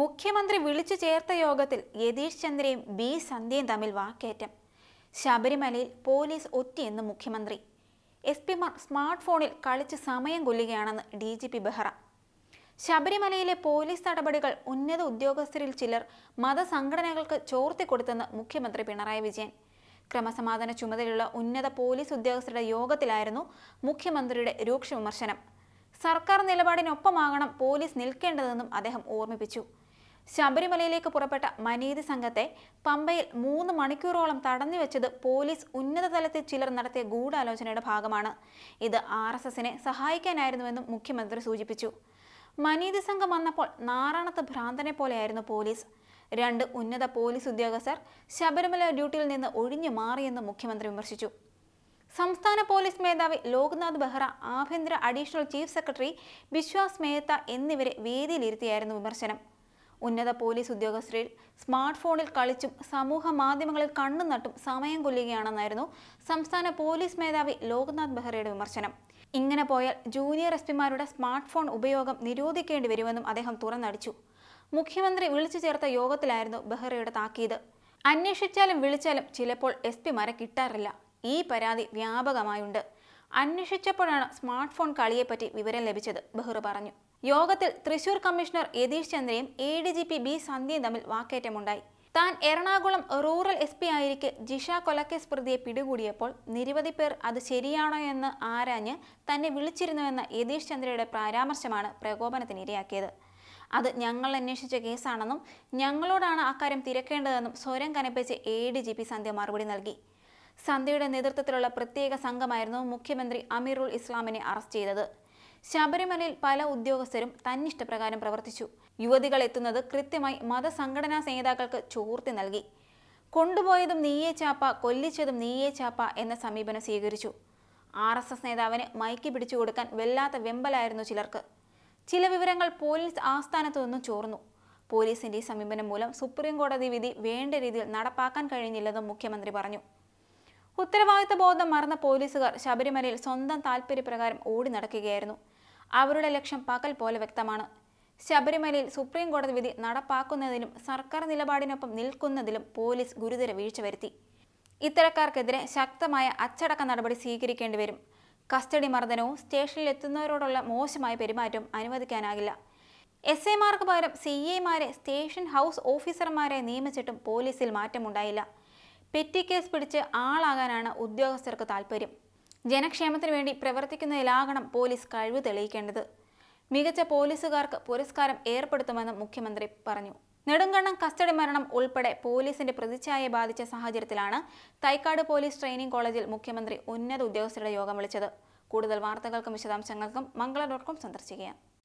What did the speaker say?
മുഖ്യമന്ത്രി വിളിച്ചു ചേർത്ത യോഗത്തിൽ യതീഷ് ചന്ദ്രയും ബി സന്ധ്യയും തമ്മിൽ വാക്കേറ്റം ശബരിമലയിൽ പോലീസ് ഒറ്റയെന്ന് മുഖ്യമന്ത്രി എസ് പിമാർ സ്മാർട്ട് ഫോണിൽ കളിച്ച് സമയം കൊല്ലുകയാണെന്ന് ഡി ജി പി ബെഹ്റ ശബരിമലയിലെ പോലീസ് നടപടികൾ ഉന്നത ഉദ്യോഗസ്ഥരിൽ ചിലർ മതസംഘടനകൾക്ക് കൊടുത്തെന്ന് മുഖ്യമന്ത്രി പിണറായി വിജയൻ ക്രമസമാധാന ചുമതലയുള്ള ഉന്നത പോലീസ് ഉദ്യോഗസ്ഥരുടെ യോഗത്തിലായിരുന്നു മുഖ്യമന്ത്രിയുടെ രൂക്ഷ വിമർശനം സർക്കാർ നിലപാടിനൊപ്പമാകണം പോലീസ് നിൽക്കേണ്ടതെന്നും അദ്ദേഹം ഓർമ്മിപ്പിച്ചു ശബരിമലയിലേക്ക് പുറപ്പെട്ട മനീതി സംഘത്തെ പമ്പയിൽ മൂന്ന് മണിക്കൂറോളം തടഞ്ഞുവെച്ചത് പോലീസ് ഉന്നതതലത്തിൽ ചിലർ നടത്തിയ ഗൂഢാലോചനയുടെ ഭാഗമാണ് ഇത് ആർ എസ് എസിനെ സഹായിക്കാനായിരുന്നുവെന്നും മുഖ്യമന്ത്രി സൂചിപ്പിച്ചു മനീതി സംഘം വന്നപ്പോൾ നാറാണത്ത് ഭ്രാന്തനെ പോലെയായിരുന്നു പോലീസ് രണ്ട് ഉന്നത പോലീസ് ഉദ്യോഗസ്ഥർ ശബരിമല ഡ്യൂട്ടിയിൽ നിന്ന് ഒഴിഞ്ഞു മാറിയെന്നും മുഖ്യമന്ത്രി വിമർശിച്ചു സംസ്ഥാന പോലീസ് മേധാവി ലോക്നാഥ് ബെഹ്റ ആഭ്യന്തര additional chief secretary Bishwas Mehta എന്നിവരെ വേദിയിലിരുത്തിയായിരുന്നു വിമർശനം ഉന്നത പോലീസ് ഉദ്യോഗസ്ഥരിൽ സ്മാർട്ട് ഫോണിൽ കളിച്ചും സമൂഹ മാധ്യമങ്ങളിൽ കണ്ണു നട്ടും സമയം കൊല്ലുകയാണെന്നായിരുന്നു സംസ്ഥാന പോലീസ് മേധാവി ലോക്നാഥ് ബെഹ്റയുടെ വിമർശനം ഇങ്ങനെ പോയാൽ ജൂനിയർ എസ് പിമാരുടെ സ്മാർട്ട് ഫോൺ ഉപയോഗം നിരോധിക്കേണ്ടി വരുമെന്നും അദ്ദേഹം തുറന്നടിച്ചു മുഖ്യമന്ത്രി വിളിച്ചു ചേർത്ത യോഗത്തിലായിരുന്നു ബെഹ്റയുടെ താക്കീത് അന്വേഷിച്ചാലും വിളിച്ചാലും ചിലപ്പോൾ എസ് പിമാരെ കിട്ടാറില്ല ഈ പരാതി വ്യാപകമായുണ്ട് അന്വേഷിച്ചപ്പോഴാണ് സ്മാർട്ട് ഫോൺ കളിയെപ്പറ്റി വിവരം ലഭിച്ചത് ബെഹ്റ പറഞ്ഞു യോഗത്തിൽ തൃശൂർ കമ്മീഷണർ യതീഷ് ചന്ദ്രയും A D G P B സന്ധ്യയും തമ്മിൽ വാക്കേറ്റമുണ്ടായി താൻ എറണാകുളം റൂറൽ എസ് പി ആയിരിക്കെ ജിഷ കൊലക്കേസ് പ്രതിയെ പിടികൂടിയപ്പോൾ നിരവധി പേർ അത് ശരിയാണോ എന്ന് ആരാഞ്ഞ് തന്നെ വിളിച്ചിരുന്നുവെന്ന യതീഷ് ചന്ദ്രയുടെ പരാമർശമാണ് പ്രകോപനത്തിനിരയാക്കിയത് അത് ഞങ്ങൾ അന്വേഷിച്ച കേസാണെന്നും ഞങ്ങളോടാണ് അക്കാര്യം തിരക്കേണ്ടതെന്നും സ്വരം കനപ്പിച്ച് A D G P Sandhya മറുപടി നൽകി സന്ധ്യയുടെ നേതൃത്വത്തിലുള്ള പ്രത്യേക സംഘമായിരുന്നു മുഖ്യമന്ത്രി അമീറുൽ ഇസ്ലാമിനെ അറസ്റ്റ് ചെയ്തത് ശബരിമലയിൽ പല ഉദ്യോഗസ്ഥരും തന്നിഷ്ടപ്രകാരം പ്രവർത്തിച്ചു യുവതികൾ എത്തുന്നത് കൃത്യമായി മതസംഘടനാ നേതാക്കൾക്ക് ചോർത്തി നൽകി കൊണ്ടുപോയതും നീയേ ചാപ്പ കൊല്ലിച്ചതും നീയേ ചാപ്പ എന്ന സമീപനം സ്വീകരിച്ചു ആർ എസ് എസ് നേതാവിന് മൈക്ക് പിടിച്ചു കൊടുക്കാൻ വെല്ലാത്ത വെമ്പലായിരുന്നു ചിലർക്ക് ചില വിവരങ്ങൾ പോലീസ് ആസ്ഥാനത്തു നിന്നും ചോർന്നു പോലീസിന്റെ സമീപനം മൂലം സുപ്രീം കോടതി വിധി വേണ്ട രീതിയിൽ നടപ്പാക്കാൻ കഴിഞ്ഞില്ലെന്നും മുഖ്യമന്ത്രി പറഞ്ഞു ഉത്തരവാദിത്വ ബോധം മറന്ന പോലീസുകാർ ശബരിമലയിൽ സ്വന്തം താല്പര്യപ്രകാരം ഓടി നടക്കുകയായിരുന്നു അവരുടെ ലക്ഷ്യം പകൽ പോലെ വ്യക്തമാണ് ശബരിമലയിൽ സുപ്രീം കോടതി വിധി നടപ്പാക്കുന്നതിലും സർക്കാർ നിലപാടിനൊപ്പം നിൽക്കുന്നതിലും പോലീസ് ഗുരുതര വീഴ്ച വരുത്തി ഇത്തരക്കാർക്കെതിരെ ശക്തമായ അച്ചടക്ക നടപടി സ്വീകരിക്കേണ്ടി വരും കസ്റ്റഡി മർദ്ദനവും സ്റ്റേഷനിൽ എത്തുന്നവരോടുള്ള മോശമായ പെരുമാറ്റവും അനുവദിക്കാനാകില്ല എസ് ഐമാർക്ക് പകരം സി ഐമാരെ സ്റ്റേഷൻ ഹൗസ് ഓഫീസർമാരെ നിയമിച്ചിട്ടും പോലീസിൽ മാറ്റമുണ്ടായില്ല പെറ്റി കേസ് പിടിച്ച് ആളാകാനാണ് ഉദ്യോഗസ്ഥർക്ക് താല്പര്യം ജനക്ഷേമത്തിന് വേണ്ടി പ്രവർത്തിക്കുന്നതിലാകണം പോലീസ് കഴിവ് തെളിയിക്കേണ്ടത് മികച്ച പോലീസുകാർക്ക് പുരസ്കാരം ഏർപ്പെടുത്തുമെന്ന് മുഖ്യമന്ത്രി പറഞ്ഞു നെടുങ്കണ്ണം കസ്റ്റഡി മരണം ഉൾപ്പെടെ പോലീസിന്റെ പ്രതിച്ഛായയെ ബാധിച്ച സാഹചര്യത്തിലാണ് തൈക്കാട് പോലീസ് ട്രെയിനിംഗ് കോളേജിൽ മുഖ്യമന്ത്രി ഉന്നത ഉദ്യോഗസ്ഥരുടെ യോഗം വിളിച്ചത് കൂടുതൽ വാർത്തകൾക്കും വിശദാംശങ്ങൾക്കും മംഗള ഡോട്ട് കോം സന്ദർശിക്കുക